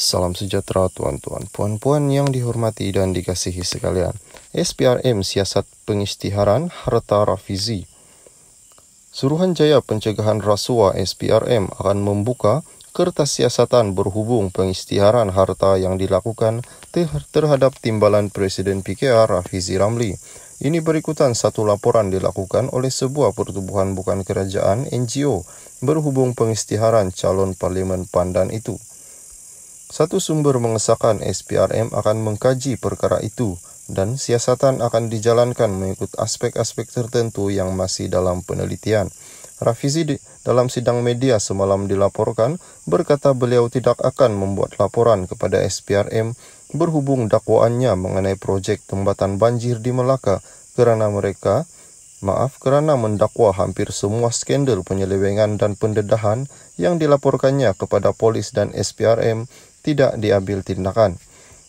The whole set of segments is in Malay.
Salam sejahtera tuan-tuan, puan-puan yang dihormati dan dikasihi sekalian. SPRM Siasat pengistiharan Harta Rafizi Suruhanjaya Pencegahan Rasuah SPRM akan membuka kertas siasatan berhubung pengistiharan harta yang dilakukan terhadap timbalan Presiden PKR Rafizi Ramli. Ini berikutan satu laporan dilakukan oleh sebuah pertubuhan bukan kerajaan NGO berhubung pengistiharan calon parlimen pandan itu. Satu sumber mengesahkan SPRM akan mengkaji perkara itu dan siasatan akan dijalankan mengikut aspek-aspek tertentu yang masih dalam penelitian. Rafizi dalam sidang media semalam dilaporkan berkata beliau tidak akan membuat laporan kepada SPRM berhubung dakwaannya mengenai projek tembatan banjir di Melaka kerana mereka maaf kerana mendakwa hampir semua skandal penyelewengan dan pendedahan yang dilaporkannya kepada polis dan SPRM tidak diambil tindakan.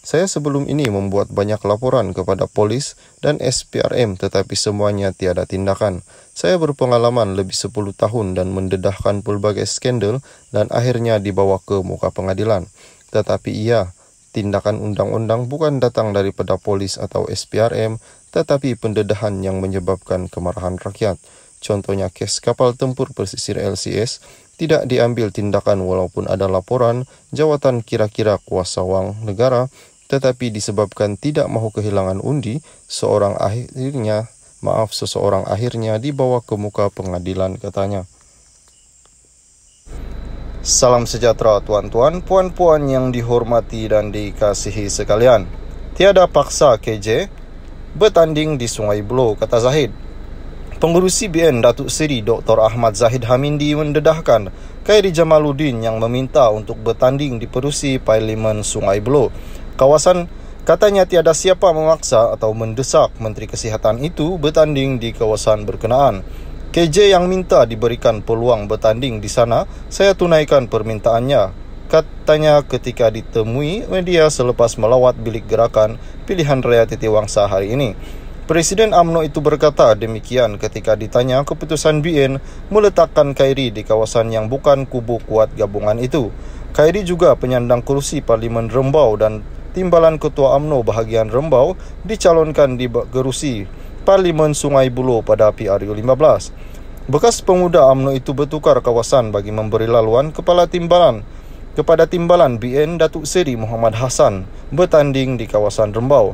Saya sebelum ini membuat banyak laporan kepada polis dan SPRM tetapi semuanya tiada tindakan. Saya berpengalaman lebih 10 tahun dan mendedahkan pelbagai skandal dan akhirnya dibawa ke muka pengadilan. Tetapi ia tindakan undang-undang bukan datang daripada polis atau SPRM tetapi pendedahan yang menyebabkan kemarahan rakyat. Contohnya kes kapal tempur pesisir LCS tidak diambil tindakan walaupun ada laporan jawatan kira-kira kuasa wang negara tetapi disebabkan tidak mahu kehilangan undi seorang akhirnya maaf seseorang akhirnya dibawa ke muka pengadilan katanya Salam sejahtera tuan-tuan, puan-puan yang dihormati dan dikasihi sekalian. Tiada paksa KJ bertanding di Sungai Buloh, kata Zahid. Pengurusi BN Datuk Seri Dr. Ahmad Zahid Hamindi mendedahkan Khairi Jamaluddin yang meminta untuk bertanding di perusi Parlimen Sungai Belo. Kawasan katanya tiada siapa memaksa atau mendesak Menteri Kesihatan itu bertanding di kawasan berkenaan. KJ yang minta diberikan peluang bertanding di sana, saya tunaikan permintaannya, katanya ketika ditemui media selepas melawat bilik gerakan pilihan raya titiwangsa hari ini. Presiden AMNO itu berkata demikian ketika ditanya keputusan BN meletakkan Khairi di kawasan yang bukan kubu kuat gabungan itu. Khairi juga penyandang kursi Parlimen Rembau dan timbalan Ketua AMNO bahagian Rembau dicalonkan di gerusi Parlimen Sungai Buloh pada PRU 15. Bekas pemuda AMNO itu bertukar kawasan bagi memberi laluan kepala timbalan kepada timbalan BN Datuk Seri Muhammad Hasan bertanding di kawasan Rembau.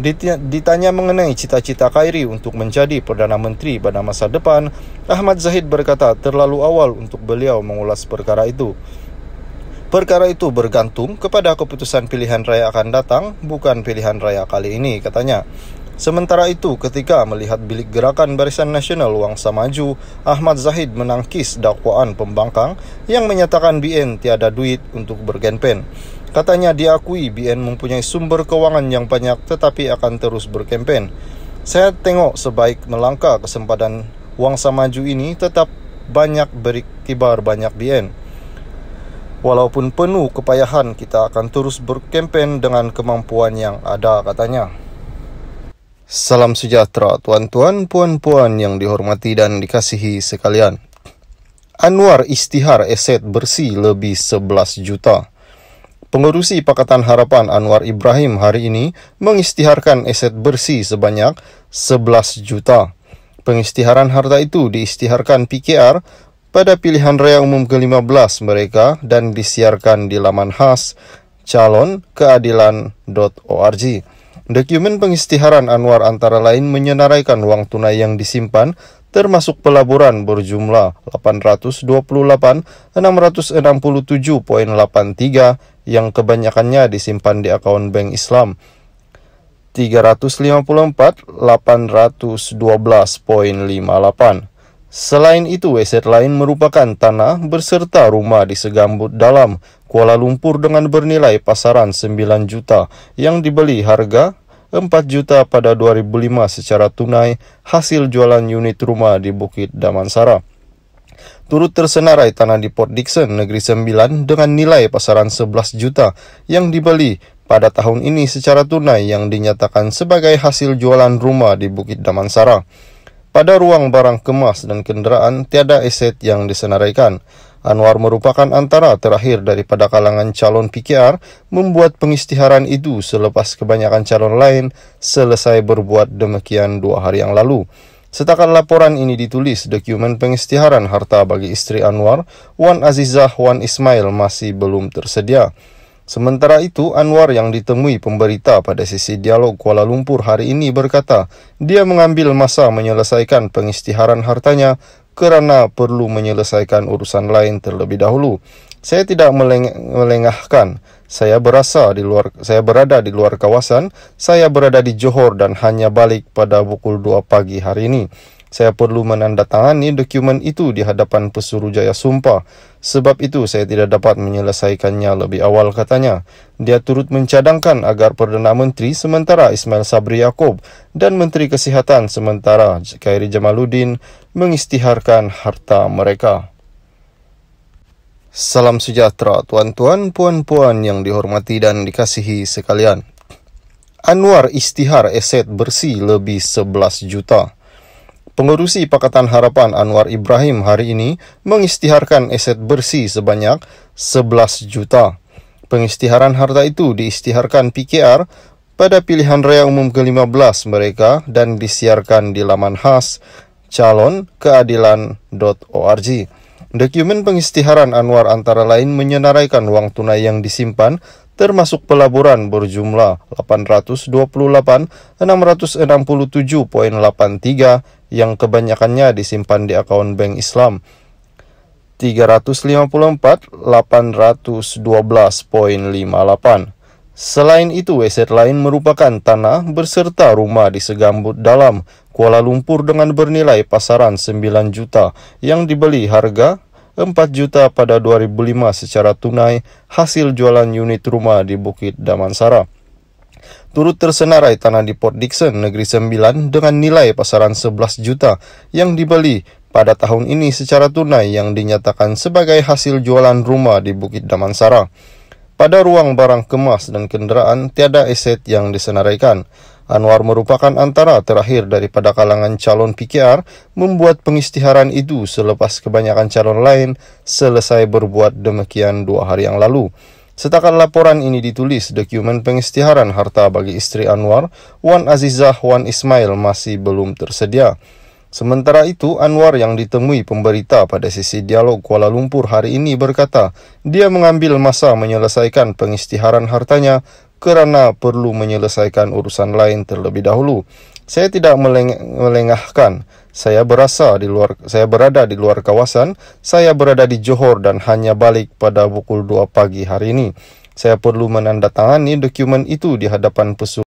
Ditanya mengenai cita-cita Khairi untuk menjadi Perdana Menteri pada masa depan, Ahmad Zahid berkata terlalu awal untuk beliau mengulas perkara itu. Perkara itu bergantung kepada keputusan pilihan raya akan datang, bukan pilihan raya kali ini, katanya. Sementara itu, ketika melihat bilik gerakan Barisan Nasional Wangsa Maju, Ahmad Zahid menangkis dakwaan pembangkang yang menyatakan BN tiada duit untuk bergenpen. Katanya diakui BN mempunyai sumber kewangan yang banyak tetapi akan terus berkempen. Saya tengok sebaik melangkah kesempatan wang maju ini tetap banyak berkibar banyak BN. Walaupun penuh kepayahan, kita akan terus berkempen dengan kemampuan yang ada katanya. Salam sejahtera tuan-tuan, puan-puan yang dihormati dan dikasihi sekalian. Anwar istihar aset bersih lebih 11 juta. Pengerusi Pakatan Harapan Anwar Ibrahim hari ini mengistiharkan aset bersih sebanyak 11 juta. Pengistiharan harta itu diistiharkan PKR pada pilihan raya umum ke-15 mereka dan disiarkan di laman khas calonkeadilan.org. Dokumen pengistiharan Anwar antara lain menyenaraikan wang tunai yang disimpan termasuk pelaburan berjumlah 828 yang kebanyakannya disimpan di akun bank Islam. 354.812.58 Selain itu, aset lain merupakan tanah berserta rumah di Segambut Dalam, Kuala Lumpur dengan bernilai pasaran 9 juta yang dibeli harga 4 juta pada 2005 secara tunai hasil jualan unit rumah di Bukit Damansara turut tersenarai tanah di Port Dixon, Negeri Sembilan dengan nilai pasaran 11 juta yang dibeli pada tahun ini secara tunai yang dinyatakan sebagai hasil jualan rumah di Bukit Damansara. Pada ruang barang kemas dan kenderaan, tiada aset yang disenaraikan. Anwar merupakan antara terakhir daripada kalangan calon PKR membuat pengisytiharan itu selepas kebanyakan calon lain selesai berbuat demikian dua hari yang lalu. Setakat laporan ini ditulis, dokumen pengisytiharan harta bagi isteri Anwar, Wan Azizah Wan Ismail masih belum tersedia. Sementara itu, Anwar yang ditemui pemberita pada sesi dialog Kuala Lumpur hari ini berkata, dia mengambil masa menyelesaikan pengisytiharan hartanya kerana perlu menyelesaikan urusan lain terlebih dahulu. Saya tidak melengahkan, saya berasa di luar saya berada di luar kawasan, saya berada di Johor dan hanya balik pada pukul 2 pagi hari ini. Saya perlu menandatangani dokumen itu di hadapan Pesuruhjaya Sumpah. Sebab itu saya tidak dapat menyelesaikannya lebih awal katanya. Dia turut mencadangkan agar Perdana Menteri sementara Ismail Sabri Yaakob dan Menteri Kesihatan sementara Khairi Jamaluddin mengistiharkan harta mereka. Salam sejahtera tuan-tuan, puan-puan yang dihormati dan dikasihi sekalian. Anwar istihar aset bersih lebih 11 juta. Pengurusi Pakatan Harapan Anwar Ibrahim hari ini mengistiharkan aset bersih sebanyak 11 juta. Pengistiharan harta itu diistiharkan PKR pada pilihan raya umum ke-15 mereka dan disiarkan di laman khas calonkeadilan.org. keadilan.org. Dokumen pengistiharan Anwar antara lain menyenaraikan wang tunai yang disimpan termasuk pelaburan berjumlah 828.667.83 yang kebanyakannya disimpan di akun Bank Islam. 354.812.58 Selain itu, aset lain merupakan tanah berserta rumah di Segambut Dalam, Kuala Lumpur dengan bernilai pasaran 9 juta yang dibeli harga 4 juta pada 2005 secara tunai hasil jualan unit rumah di Bukit Damansara. Turut tersenarai tanah di Port Dickson, Negeri Sembilan dengan nilai pasaran 11 juta yang dibeli pada tahun ini secara tunai yang dinyatakan sebagai hasil jualan rumah di Bukit Damansara. Pada ruang barang kemas dan kenderaan, tiada aset yang disenaraikan. Anwar merupakan antara terakhir daripada kalangan calon PKR membuat pengisytiharan itu selepas kebanyakan calon lain selesai berbuat demikian dua hari yang lalu. Setakat laporan ini ditulis, dokumen pengisytiharan harta bagi istri Anwar, Wan Azizah Wan Ismail masih belum tersedia. Sementara itu, Anwar yang ditemui pemberita pada sesi dialog Kuala Lumpur hari ini berkata, dia mengambil masa menyelesaikan pengistiharan hartanya kerana perlu menyelesaikan urusan lain terlebih dahulu. Saya tidak meleng- melengahkan. Saya berasa di luar saya berada di luar kawasan, saya berada di Johor dan hanya balik pada pukul 2 pagi hari ini. Saya perlu menandatangani dokumen itu di hadapan pesuruh.